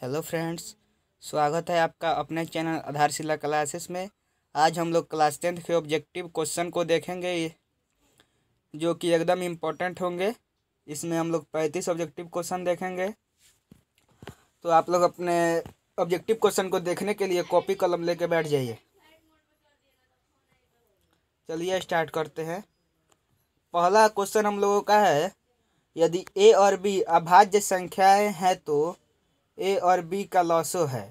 hello friends स्वागत है आपका अपने चैनल आधारशिला क्लासेस में आज हम लोग क्लास टेंथ के ऑब्जेक्टिव क्वेश्चन को देखेंगे जो कि एकदम इम्पोर्टेंट होंगे इसमें हम लोग पैंतीस ऑब्जेक्टिव क्वेश्चन देखेंगे तो आप लोग अपने ऑब्जेक्टिव क्वेश्चन को देखने के लिए कॉपी कलम लेके बैठ जाइए चलिए स्टार्ट करते हैं पहला क्वेश्चन हम लोगों का है यदि ए और बी अभाज्य संख्याएं हैं तो ए और बी का लॉसो है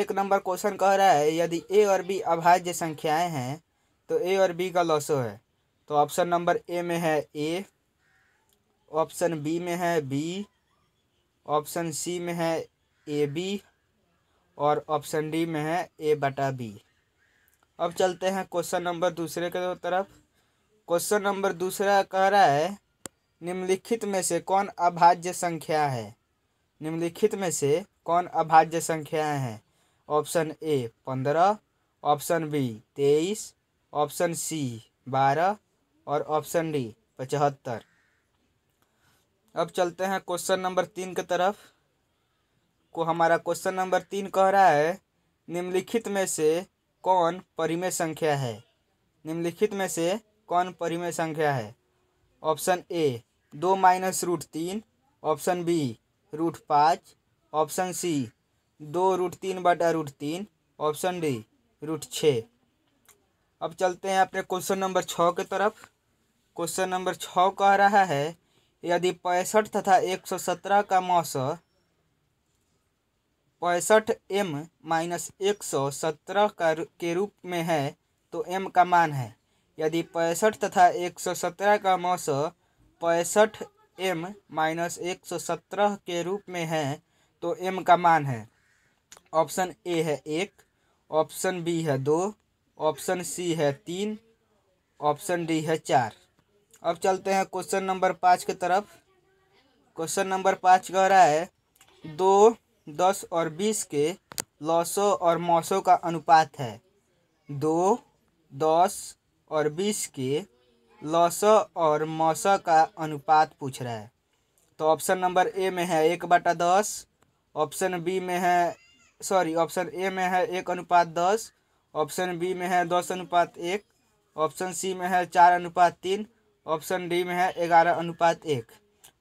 एक नंबर क्वेश्चन कह रहा है यदि ए और बी अभाज्य संख्याएं हैं तो ए और बी का लॉसो है तो ऑप्शन नंबर ए में है ए ऑप्शन बी में है बी ऑप्शन सी में है ए बी और ऑप्शन डी में है ए बटा बी अब चलते हैं क्वेश्चन नंबर दूसरे के तरफ क्वेश्चन नंबर दूसरा कह रहा है निम्नलिखित में से कौन अभाज्य संख्या है निम्नलिखित में से कौन अभाज्य संख्याएं हैं ऑप्शन ए पंद्रह ऑप्शन बी तेईस ऑप्शन सी बारह और ऑप्शन डी पचहत्तर अब चलते हैं क्वेश्चन नंबर तीन की तरफ को हमारा क्वेश्चन नंबर तीन कह रहा है निम्नलिखित में से कौन परिमेय संख्या है निम्नलिखित में से कौन परिमेय संख्या है ऑप्शन ए दो माइनस रूट तीन ऑप्शन बी रूट पाँच ऑप्शन सी दो रूट तीन बटा रूट तीन ऑप्शन डी रूट छः अब चलते हैं अपने क्वेश्चन नंबर छः के तरफ क्वेश्चन नंबर छः कह रहा है यदि पैंसठ तथा एक सौ सत्रह का मौसम पैंसठ एम माइनस एक सौ सत्रह का के रूप में है तो एम का मान है यदि पैंसठ तथा एक सौ सत्रह का मौसम पैंसठ एम माइनस एक सौ सत्रह के रूप में है तो एम का मान है ऑप्शन ए है एक ऑप्शन बी है दो ऑप्शन सी है तीन ऑप्शन डी है चार अब चलते हैं क्वेश्चन नंबर पाँच की तरफ क्वेश्चन नंबर पाँच कह रहा है दो दस और बीस के लॉसों और मौसों का अनुपात है दो दस और बीस के लस और मस का अनुपात पूछ रहा है तो ऑप्शन नंबर ए में है एक बटा दस ऑप्शन बी में है सॉरी ऑप्शन ए में है एक अनुपात दस ऑप्शन बी में है दस अनुपात एक ऑप्शन सी में है चार अनुपात तीन ऑप्शन डी में है ग्यारह अनुपात एक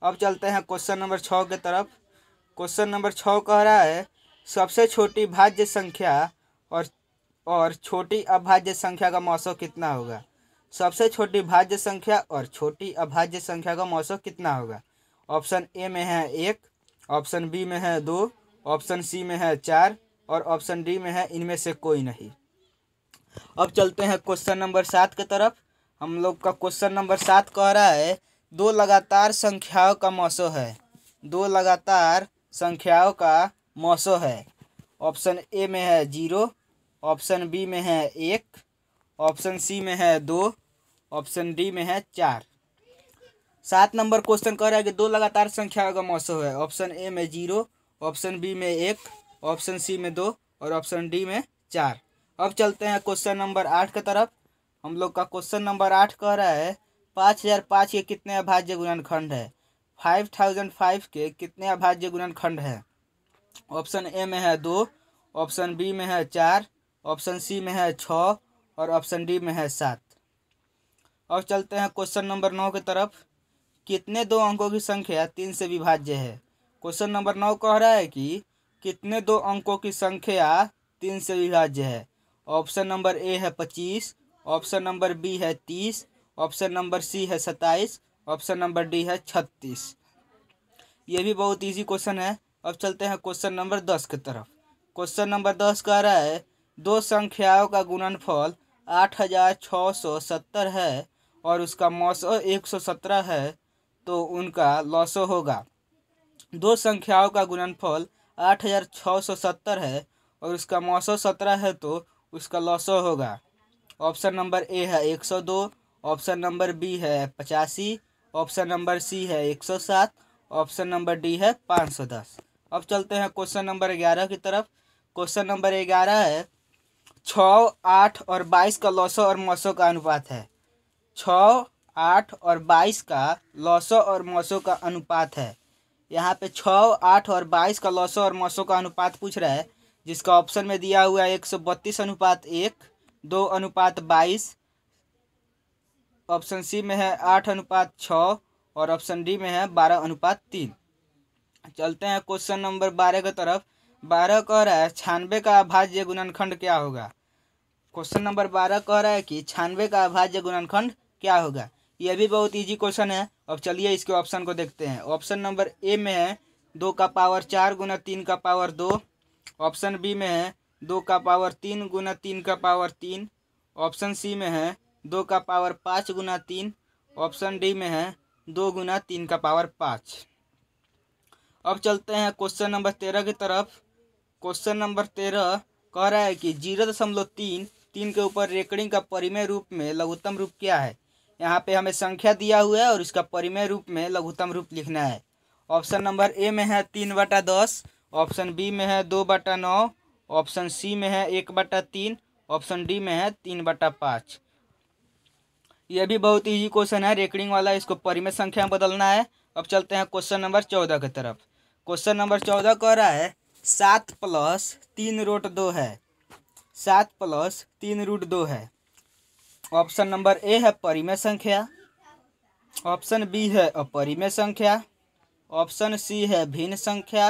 अब चलते हैं क्वेश्चन नंबर छः के तरफ क्वेश्चन नंबर छः कह रहा है सबसे छोटी भाज्य संख्या और और छोटी अभाज्य संख्या का मौसम कितना होगा सबसे छोटी भाज्य संख्या और छोटी अभाज्य संख्या का मौसम कितना होगा ऑप्शन ए में है एक ऑप्शन बी में है दो ऑप्शन सी में है चार और ऑप्शन डी में है इनमें से कोई नहीं अब चलते हैं क्वेश्चन नंबर सात की तरफ हम लोग का क्वेश्चन नंबर सात कह रहा है दो लगातार संख्याओं का मौसो है दो लगातार संख्याओं का मौसो है ऑप्शन ए में है जीरो ऑप्शन बी में है एक ऑप्शन सी में है दो ऑप्शन डी में है चार सात नंबर क्वेश्चन कह रहा है कि दो लगातार संख्याओं का मौसम है ऑप्शन ए में जीरो ऑप्शन बी में एक ऑप्शन सी में दो और ऑप्शन डी में चार अब चलते हैं क्वेश्चन नंबर आठ की तरफ हम लोग का क्वेश्चन नंबर आठ कह रहा है पाँच हजार पाँच के कितने अभाज्य गुणनखंड है फाइव थाउजेंड फाइव के कितने अभाज्य गुणनखंड है ऑप्शन ए में है दो ऑप्शन बी में है चार ऑप्शन सी में है छः और ऑप्शन डी में है सात और चलते हैं क्वेश्चन नंबर नौ की तरफ कितने दो अंकों की संख्या तीन से विभाज्य है क्वेश्चन नंबर नौ कह रहा है कि कितने दो अंकों की संख्या तीन से विभाज्य है ऑप्शन नंबर ए है पच्चीस ऑप्शन नंबर बी है तीस ऑप्शन नंबर सी है सत्ताईस ऑप्शन नंबर डी है छत्तीस ये भी बहुत इजी क्वेश्चन है अब चलते हैं क्वेश्चन नंबर दस की तरफ क्वेश्चन नंबर दस कह रहा है दो संख्याओं का गुणनफल आठ हज़ार छः सौ सत्तर है और उसका मौसम एक सौ सत्रह है तो उनका लॉसो होगा दो संख्याओं का गुणनफल आठ हज़ार छः सौ सत्तर है और उसका मौसो सत्रह है तो उसका लॉसो होगा ऑप्शन नंबर ए है एक सौ दो ऑप्शन नंबर बी है पचासी ऑप्शन नंबर सी है एक सौ सात ऑप्शन नंबर डी है पाँच सौ दस अब चलते हैं क्वेश्चन नंबर ग्यारह की तरफ क्वेश्चन नंबर ग्यारह है छ आठ और बाईस का लौसो और मौसो का अनुपात है छ आठ और बाईस का लौसो और मौसो का अनुपात है यहाँ पे छ आठ और बाईस का लौसो और मौसो का अनुपात पूछ रहा है जिसका ऑप्शन में दिया हुआ है एक सौ बत्तीस अनुपात एक दो अनुपात बाईस ऑप्शन सी में है आठ अनुपात छ और ऑप्शन डी में है बारह अनुपात तीन चलते हैं क्वेश्चन नंबर बारह की तरफ बारह कह रहा है छानबे का अभाज्य गुणनखंड क्या होगा क्वेश्चन नंबर बारह कह रहा है कि छानवे का अभाज्य गुणनखंड क्या होगा यह भी बहुत ईजी क्वेश्चन है अब चलिए इसके ऑप्शन को देखते हैं ऑप्शन नंबर ए में है दो का पावर चार गुना तीन का पावर दो ऑप्शन बी में है दो का पावर तीन गुना तीन का पावर तीन ऑप्शन सी में है दो का पावर पाँच गुना तीन ऑप्शन डी में है दो गुना तीन का पावर पाँच अब चलते हैं क्वेश्चन नंबर तेरह की तरफ क्वेश्चन नंबर तेरह कह रहा है कि जीरो दशमलव तीन तीन के ऊपर रेकड़िंग का परिमेय रूप में लघुत्तम रूप क्या है यहाँ पे हमें संख्या दिया हुआ है और इसका परिमेय रूप में लघुत्तम रूप लिखना है ऑप्शन नंबर ए में है तीन बटा दस ऑप्शन बी में है दो बटा नौ ऑप्शन सी में है एक बटा तीन ऑप्शन डी में है तीन बटा पाँच यह भी बहुत ईजी क्वेश्चन है रेकडिंग वाला इसको परिमेय संख्या में बदलना है अब चलते हैं क्वेश्चन नंबर चौदह की तरफ क्वेश्चन नंबर चौदह कह रहा है सात प्लस तीन रोट दो है सात प्लस तीन रूट दो है ऑप्शन नंबर ए है परिमेय संख्या ऑप्शन बी है अपरिमेय संख्या ऑप्शन सी है भिन्न संख्या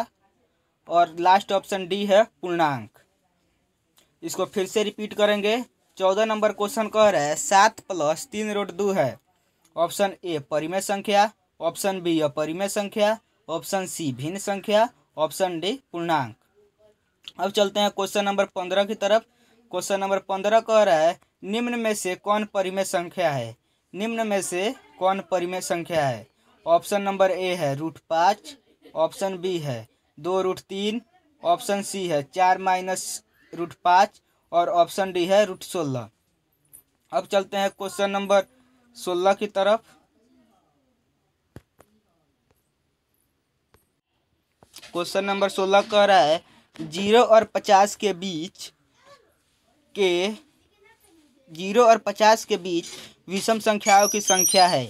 और लास्ट ऑप्शन डी है पूर्णांक इसको फिर से रिपीट करेंगे चौदह नंबर क्वेश्चन कह रहा है सात प्लस तीन रूट दो है ऑप्शन ए परिमेय संख्या ऑप्शन बी अपरिमेय संख्या ऑप्शन सी भिन्न संख्या ऑप्शन डी पूर्णांक अब चलते हैं क्वेश्चन नंबर पंद्रह की तरफ क्वेश्चन नंबर पंद्रह कह रहा है निम्न में से कौन परिमेय संख्या है निम्न में से कौन परिमेय संख्या है ऑप्शन नंबर ए है रूट पाँच ऑप्शन बी है दो रूट तीन ऑप्शन सी है चार माइनस रूट पाँच और ऑप्शन डी है रूट सोलह अब चलते हैं क्वेश्चन नंबर सोलह की तरफ क्वेश्चन नंबर सोलह कह रहा है जीरो और पचास के बीच के जीरो और पचास के बीच विषम संख्याओं की संख्या है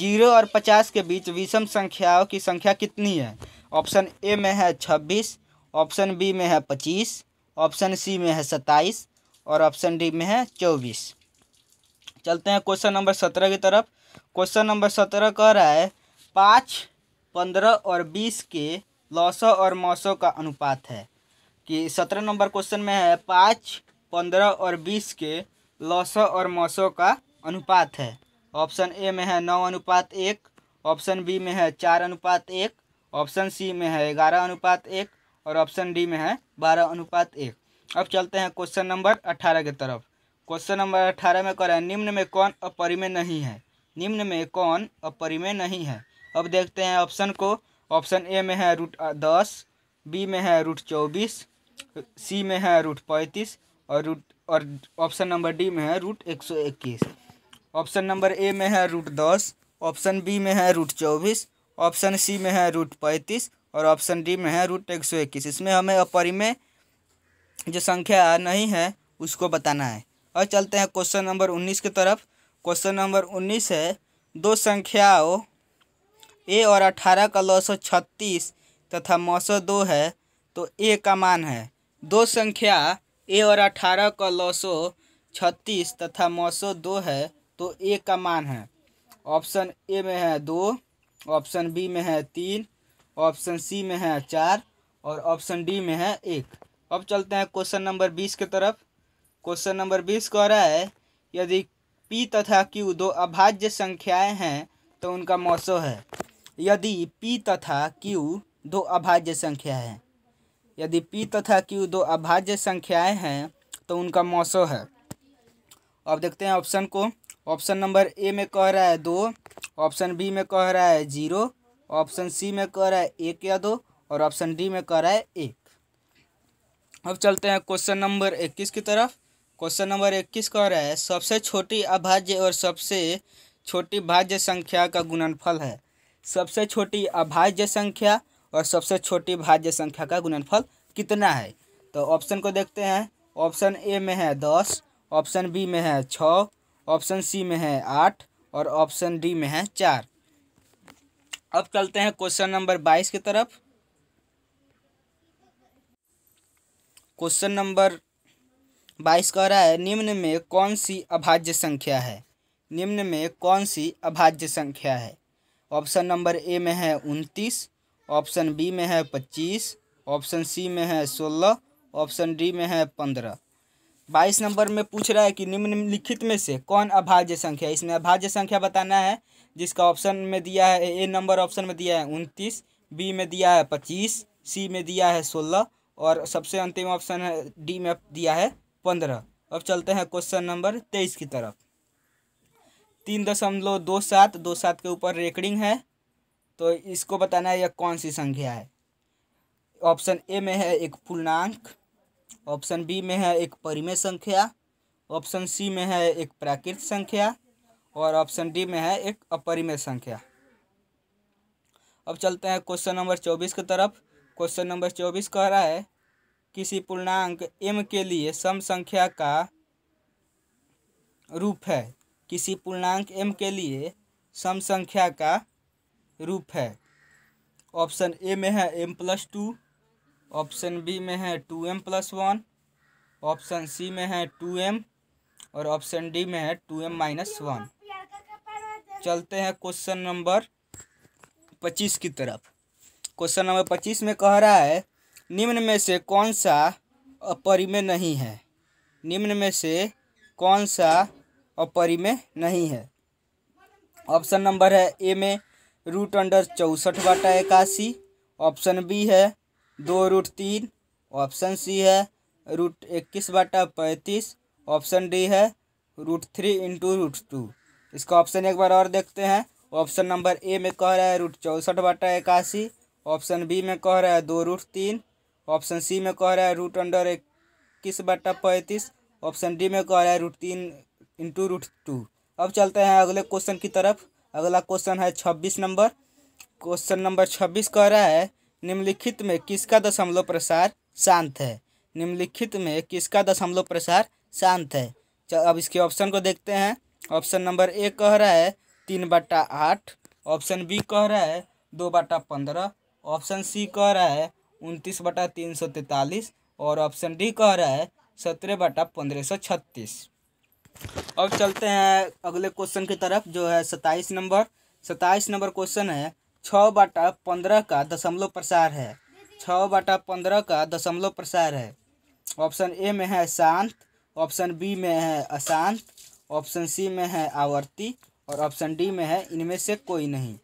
जीरो और पचास के बीच विषम संख्याओं की संख्या कितनी है ऑप्शन ए में है छब्बीस ऑप्शन बी में है पच्चीस ऑप्शन सी में है सत्ताईस और ऑप्शन डी में है चौबीस चलते हैं क्वेश्चन नंबर सत्रह की तरफ क्वेश्चन नंबर सत्रह कह रहा है पाँच पंद्रह और बीस के लौसों और मौसों का अनुपात है कि सत्रह नंबर क्वेश्चन में है पाँच पंद्रह और बीस के लसों और मसों का अनुपात है ऑप्शन ए में है नौ अनुपात एक ऑप्शन बी में है चार अनुपात एक ऑप्शन सी में है ग्यारह अनुपात एक और ऑप्शन डी में है बारह अनुपात एक अब चलते हैं क्वेश्चन नंबर अठारह की तरफ क्वेश्चन नंबर अट्ठारह में करें निम्न में कौन अपरिमेय नहीं है निम्न में कौन अपरिमेय नहीं है अब देखते हैं ऑप्शन को ऑप्शन ए में है रूट दस बी में है रूट चौबीस सी में है रूट पैंतीस और रूट और ऑप्शन नंबर डी में है रूट एक सौ इक्कीस ऑप्शन नंबर ए में है रूट दस ऑप्शन बी में है रूट चौबीस ऑप्शन सी में है रूट पैंतीस और ऑप्शन डी में है रूट एक सौ इक्कीस इसमें हमें अपरिमेय जो संख्या नहीं है उसको बताना है और चलते हैं क्वेश्चन नंबर उन्नीस की तरफ क्वेश्चन नंबर उन्नीस है दो संख्याओं ए और अठारह का लौ सौ छत्तीस तथा नौ सौ दो है तो ए का मान है दो संख्या ए और अठारह का लसो छत्तीस तथा मौसो दो है तो ए का मान है ऑप्शन ए में है दो ऑप्शन बी में है तीन ऑप्शन सी में है चार और ऑप्शन डी में है एक अब चलते हैं क्वेश्चन नंबर बीस की तरफ क्वेश्चन नंबर बीस कह रहा है यदि पी तथा क्यू दो अभाज्य संख्याएं हैं तो उनका मौसो है यदि पी तथा क्यू दो अभाज्य संख्याएं हैं यदि पी तथा क्यू दो अभाज्य संख्याएं हैं तो उनका मौसो है अब देखते हैं ऑप्शन को ऑप्शन नंबर ए में कह रहा है दो ऑप्शन बी में कह रहा है जीरो ऑप्शन सी में कह रहा है एक या दो और ऑप्शन डी में कह रहा है एक अब चलते हैं क्वेश्चन नंबर इक्कीस की तरफ क्वेश्चन नंबर इक्कीस कह रहा है सबसे छोटी अभाज्य और सबसे छोटी भाज्य संख्या का गुणनफल है सबसे छोटी अभाज्य संख्या और सबसे छोटी भाज्य संख्या का गुणनफल कितना है तो ऑप्शन को देखते हैं ऑप्शन ए में है दस ऑप्शन बी में है छः ऑप्शन सी में है आठ और ऑप्शन डी में है चार अब चलते हैं क्वेश्चन नंबर बाईस की तरफ क्वेश्चन नंबर बाईस कह रहा है निम्न में कौन सी अभाज्य संख्या है निम्न में कौन सी अभाज्य संख्या है ऑप्शन नंबर ए में है उनतीस ऑप्शन बी में है पच्चीस ऑप्शन सी में है सोलह ऑप्शन डी में है पंद्रह बाईस नंबर में पूछ रहा है कि निम्नलिखित में से कौन अभाज्य संख्या इसमें अभाज्य संख्या बताना है जिसका ऑप्शन में दिया है ए नंबर ऑप्शन में दिया है उनतीस बी में दिया है पच्चीस सी में दिया है सोलह और सबसे अंतिम ऑप्शन है डी में दिया है पंद्रह अब चलते हैं क्वेश्चन नंबर तेईस की तरफ तीन दशमलव दो सात दो सात के ऊपर रेकडिंग है तो इसको बताना है यह कौन सी संख्या है ऑप्शन ए में है एक पूर्णांक ऑप्शन बी में है एक परिमेय संख्या ऑप्शन सी में है एक प्राकृत संख्या और ऑप्शन डी में है एक अपरिमेय संख्या अब चलते हैं क्वेश्चन नंबर चौबीस की तरफ क्वेश्चन नंबर चौबीस कह रहा है किसी पूर्णांक एम के लिए सम संख्या का रूप है किसी पूर्णांक एम के लिए सम संख्या का रूप है ऑप्शन ए में है M plus two option B में है two M plus one option C में है टू एम और ऑप्शन डी में है टू एम माइनस वन चलते हैं क्वेश्चन नंबर पच्चीस की तरफ क्वेश्चन नंबर पच्चीस में कह रहा है निम्न में से कौन सा अपरिमेय नहीं है निम्न में से कौन सा अपरिमेय नहीं है ऑप्शन नंबर है ए में रूट अंडर चौंसठ बटा इक्यासी ऑप्शन बी है दो रूट तीन ऑप्शन सी है रूट इक्कीस बटा पैंतीस ऑप्शन डी है root three into root two इसका ऑप्शन एक बार और देखते हैं ऑप्शन नंबर ए में कह रहा है रूट चौंसठ बटा इक्यासी ऑप्शन बी में कह रहा है दो रूट तीन ऑप्शन सी में कह रहा है रूट अंडर इक्कीस बटा पैंतीस ऑप्शन डी में कह रहा है रूट तीन इंटू रूट टू अब चलते हैं अगले क्वेश्चन की तरफ अगला क्वेश्चन है छब्बीस नंबर क्वेश्चन नंबर छब्बीस कह रहा है निम्नलिखित में किसका दशमलव प्रसार शांत है निम्नलिखित में किसका दशमलव प्रसार शांत है अब इसके ऑप्शन को देखते हैं ऑप्शन नंबर ए कह रहा है तीन बटा आठ ऑप्शन बी कह रहा है दो बटा पंद्रह ऑप्शन सी कह रहा है उनतीस बटा तीन सौ तैंतालीस और ऑप्शन डी कह रहा है सत्रह बटा पंद्रह सौ छत्तीस अब चलते हैं अगले क्वेश्चन की तरफ जो है सत्ताईस नंबर सत्ताईस नंबर क्वेश्चन है छः बाटा पंद्रह का दशमलव प्रसार है छः बाटा पंद्रह का दशमलव प्रसार है ऑप्शन ए में है शांत ऑप्शन बी में है अशांत ऑप्शन सी में है आवर्ती और ऑप्शन डी में है इनमें से कोई नहीं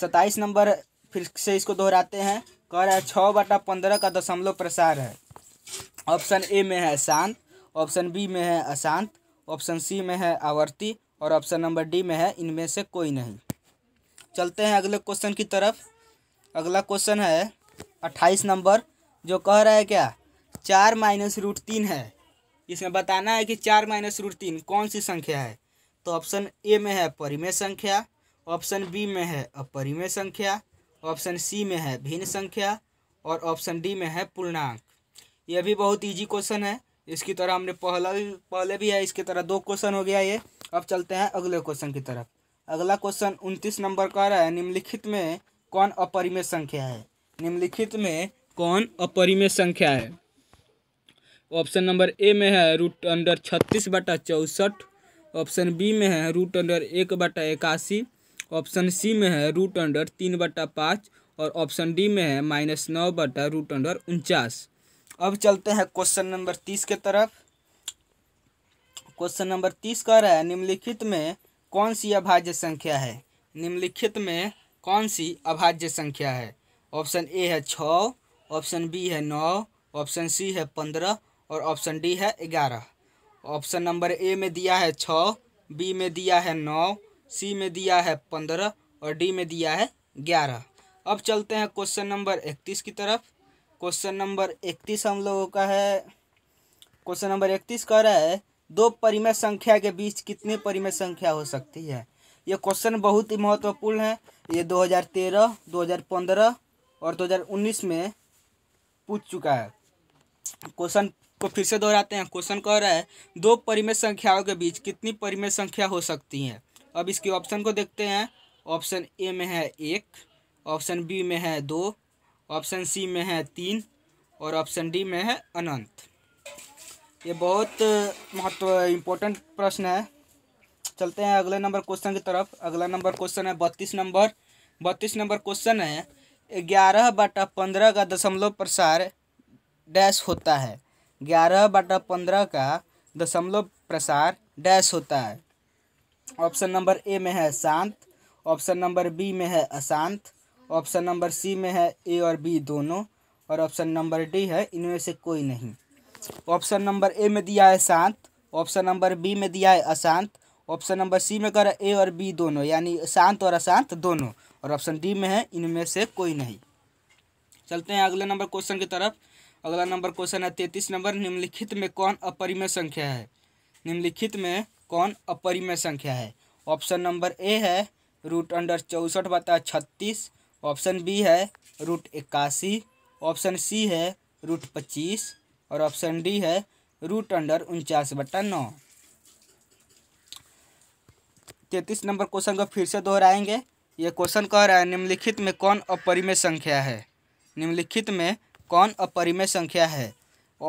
सत्ताईस नंबर फिर से इसको दोहराते हैं कह रहा है छः बाटा पंद्रह का दशमलव प्रसार है ऑप्शन ए में है शांत ऑप्शन बी में है अशांत ऑप्शन सी में है आवर्ती और ऑप्शन नंबर डी में है इनमें से कोई नहीं चलते हैं अगले क्वेश्चन की तरफ अगला क्वेश्चन है अट्ठाईस नंबर जो कह रहा है क्या चार माइनस रूट तीन है इसमें बताना है कि चार माइनस रूट तीन कौन सी संख्या है तो ऑप्शन ए में है परिमेय संख्या ऑप्शन बी में है अपरिमेय संख्या ऑप्शन सी में है भिन्न संख्या और ऑप्शन डी में है पूर्णांक यह भी बहुत ईजी क्वेश्चन है इसकी तरह हमने पहला भी पहले भी है इसकी तरह दो क्वेश्चन हो गया ये अब चलते हैं अगले क्वेश्चन की तरफ अगला क्वेश्चन उनतीस नंबर का रहा है निम्नलिखित में कौन अपरिमेय संख्या है निम्नलिखित में कौन अपरिमेय संख्या है ऑप्शन नंबर ए में है रूट अंडर छत्तीस बटा चौंसठ ऑप्शन बी में है रूट अंडर एक बटा इक्यासी ऑप्शन सी में है रूट अंडर तीन बटा पाँच और ऑप्शन डी में है माइनस नौ बटा रूट अंडर उनचास अब चलते हैं क्वेश्चन नंबर तीस के तरफ क्वेश्चन नंबर तीस कह रहा है निम्नलिखित में कौन सी अभाज्य संख्या है निम्नलिखित में कौन सी अभाज्य संख्या है ऑप्शन ए है छ ऑप्शन बी है नौ ऑप्शन सी है पंद्रह और ऑप्शन डी है ग्यारह ऑप्शन नंबर ए में दिया है छ बी में दिया है नौ सी में दिया है पंद्रह और डी में दिया है ग्यारह अब चलते हैं क्वेश्चन नंबर इकतीस की तरफ क्वेश्चन नंबर इकतीस हम लोगों का है क्वेश्चन नंबर इकतीस कह रहा है दो परिमेय संख्या के बीच कितनी परिमेय संख्या हो सकती है ये क्वेश्चन बहुत ही महत्वपूर्ण है ये 2013, 2015 और 2019 में पूछ चुका है क्वेश्चन को फिर से दोहराते हैं क्वेश्चन कह रहा है दो परिमेय संख्याओं के बीच कितनी परिमेय संख्या हो सकती है अब इसके ऑप्शन को देखते हैं ऑप्शन ए में है एक ऑप्शन बी में है दो ऑप्शन सी में है तीन और ऑप्शन डी में है अनंत ये बहुत महत्व इम्पोर्टेंट प्रश्न है चलते हैं अगले नंबर क्वेश्चन की तरफ अगला नंबर क्वेश्चन है बत्तीस नंबर बत्तीस नंबर क्वेश्चन है ग्यारह बटा पंद्रह का दशमलव प्रसार डैश होता है ग्यारह बटा पंद्रह का दशमलव प्रसार डैश होता है ऑप्शन नंबर ए में है शांत ऑप्शन नंबर बी में है अशांत ऑप्शन नंबर सी में है ए और बी दोनों और ऑप्शन नंबर डी है इनमें से कोई नहीं ऑप्शन नंबर ए में दिया है शांत ऑप्शन नंबर बी में दिया है अशांत ऑप्शन नंबर सी में कर ए और बी दोनों यानी शांत और अशांत दोनों और ऑप्शन डी में है इनमें से कोई नहीं चलते हैं अगले नंबर क्वेश्चन की तरफ अगला नंबर क्वेश्चन है तैतीस नंबर निम्नलिखित में कौन अपरिमेय संख्या है निम्नलिखित में कौन अपरिमेय संख्या है ऑप्शन नंबर ए है रूट अंडर चौंसठ बता छत्तीस ऑप्शन बी है रूट इक्यासी ऑप्शन सी है रूट पच्चीस और ऑप्शन डी है रूट अंडर उनचास बटा नौ तैतीस नंबर क्वेश्चन को फिर से दोहराएंगे ये क्वेश्चन कह रहा है निम्नलिखित में कौन अपरिमेय संख्या है निम्नलिखित में कौन अपरिमेय संख्या है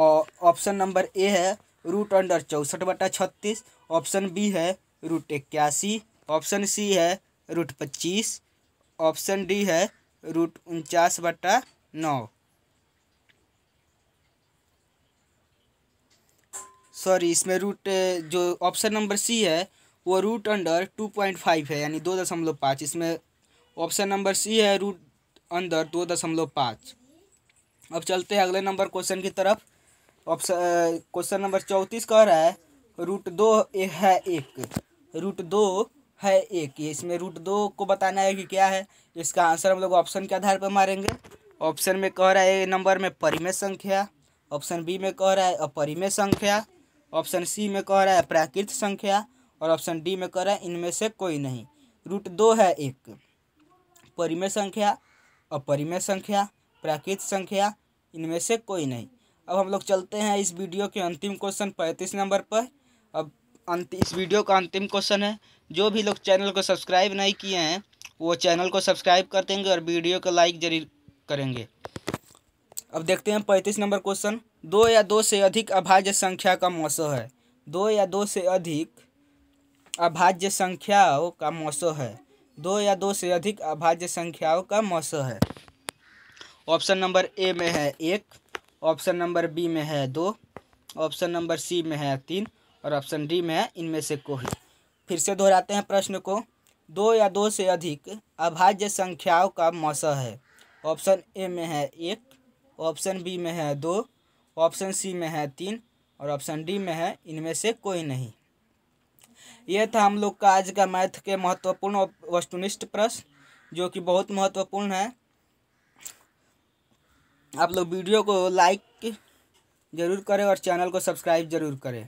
और ऑप्शन नंबर ए है रूट अंडर चौंसठ बटा छत्तीस ऑप्शन बी है रूट इक्यासी ऑप्शन सी है रूट पच्चीस ऑप्शन डी है रूट उनचास बटा नौ सॉरी इसमें रूट जो ऑप्शन नंबर सी है वो root under two point five है यानी दो दशमलव पाँच इसमें ऑप्शन नंबर सी है रूट अंडर दो दशमलव पाँच अब चलते हैं अगले नंबर क्वेश्चन की तरफ ऑप्शन क्वेश्चन नंबर चौंतीस कह रहा है रूट दो ए है एक रूट दो है एक ये इसमें रूट दो को बताना है कि क्या है इसका आंसर हम लोग ऑप्शन के आधार पर मारेंगे ऑप्शन में कह रहा है ए नंबर में परिमेय संख्या ऑप्शन बी में कह रहा है अपरिमेय संख्या ऑप्शन सी में कह रहा है प्राकृत संख्या और ऑप्शन डी में कह रहा है इनमें से कोई नहीं रूट दो है एक परिमेय संख्या अपरिमेय संख्या प्राकृत संख्या इनमें से कोई नहीं अब हम लोग चलते हैं इस वीडियो के अंतिम क्वेश्चन पैंतीस नंबर पर अब इस वीडियो का अंतिम क्वेश्चन है जो भी लोग चैनल को सब्सक्राइब नहीं किए हैं वो चैनल को सब्सक्राइब कर देंगे और वीडियो को लाइक जरूर करेंगे अब देखते हैं पैंतीस नंबर क्वेश्चन दो या दो से अधिक अभाज्य संख्या का मौसम है दो या दो से अधिक अभाज्य संख्याओं का मौसम है दो या दो से अधिक अभाज्य संख्याओं का मौसम है ऑप्शन नंबर ए में है एक ऑप्शन नंबर बी में है दो ऑप्शन नंबर सी में है तीन और ऑप्शन डी में है इनमें से कोई फिर से दोहराते हैं प्रश्न को दो या दो से अधिक अभाज्य संख्याओं का मौसा है ऑप्शन ए में है एक ऑप्शन बी में है दो ऑप्शन सी में है तीन और ऑप्शन डी में है इनमें से कोई नहीं यह था हम लोग का आज का मैथ के महत्वपूर्ण वस्तुनिष्ठ प्रश्न जो कि बहुत महत्वपूर्ण है आप लोग वीडियो को लाइक जरूर करें और चैनल को सब्सक्राइब जरूर करें